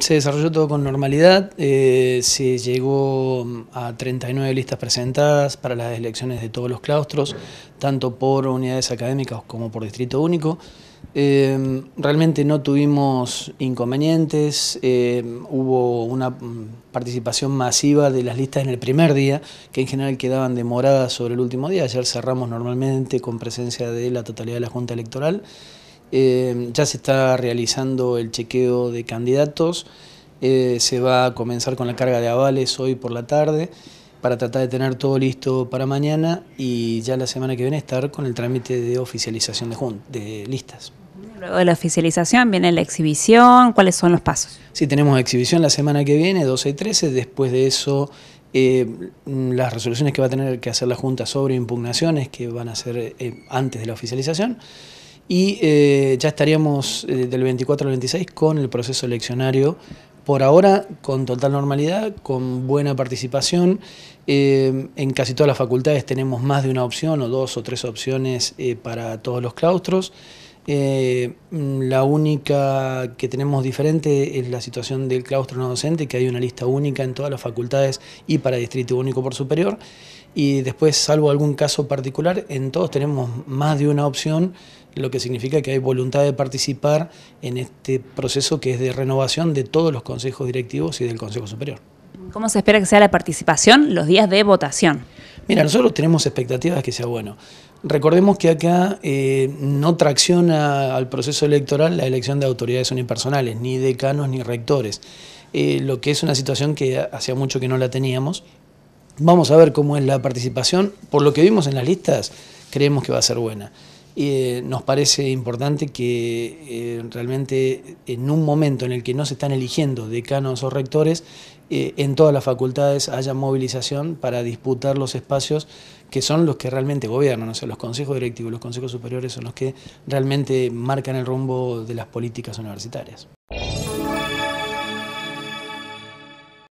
Se desarrolló todo con normalidad, eh, se llegó a 39 listas presentadas para las elecciones de todos los claustros, tanto por unidades académicas como por distrito único. Eh, realmente no tuvimos inconvenientes, eh, hubo una participación masiva de las listas en el primer día, que en general quedaban demoradas sobre el último día, ayer cerramos normalmente con presencia de la totalidad de la Junta Electoral. Em, ya se está realizando el chequeo de candidatos, eh, se va a comenzar con la carga de avales hoy por la tarde para tratar de tener todo listo para mañana y ya la semana que viene estar con el trámite de oficialización de, listas. Luego de la oficialización viene la exhibición, ¿cuáles son los pasos? Sí, tenemos exhibición la semana que viene, 12 y 13, después de eso eh, las resoluciones que va a tener que hacer la Junta sobre impugnaciones que van a ser eh, antes de la oficialización y eh, ya estaríamos eh, del 24 al 26 con el proceso eleccionario. Por ahora, con total normalidad, con buena participación. Eh, en casi todas las facultades tenemos más de una opción o dos o tres opciones para todos los claustros. Eh, mm, la única que tenemos diferente es la situación del claustro no docente, que hay una lista única en todas las facultades y para distrito único por superior. Y después, salvo algún caso particular, en todos tenemos más de una opción, lo que significa que hay voluntad de participar en este proceso que es de renovación de todos los consejos directivos y del Consejo Superior. ¿Cómo se espera que sea la participación los días de votación? Mira, nosotros tenemos expectativas que sea bueno. Recordemos que acá eh, no tracciona al proceso electoral la elección de autoridades unipersonales, ni decanos ni rectores, eh, lo que es una situación que hacía mucho que no la teníamos. Vamos a ver cómo es la participación. Por lo que vimos en las listas, creemos que va a ser buena. Eh, nos parece importante que eh, realmente en un momento en el que no se están eligiendo decanos o rectores, eh, en todas las facultades haya movilización para disputar los espacios que son los que realmente gobiernan, o sea, los consejos directivos, los consejos superiores son los que realmente marcan el rumbo de las políticas universitarias.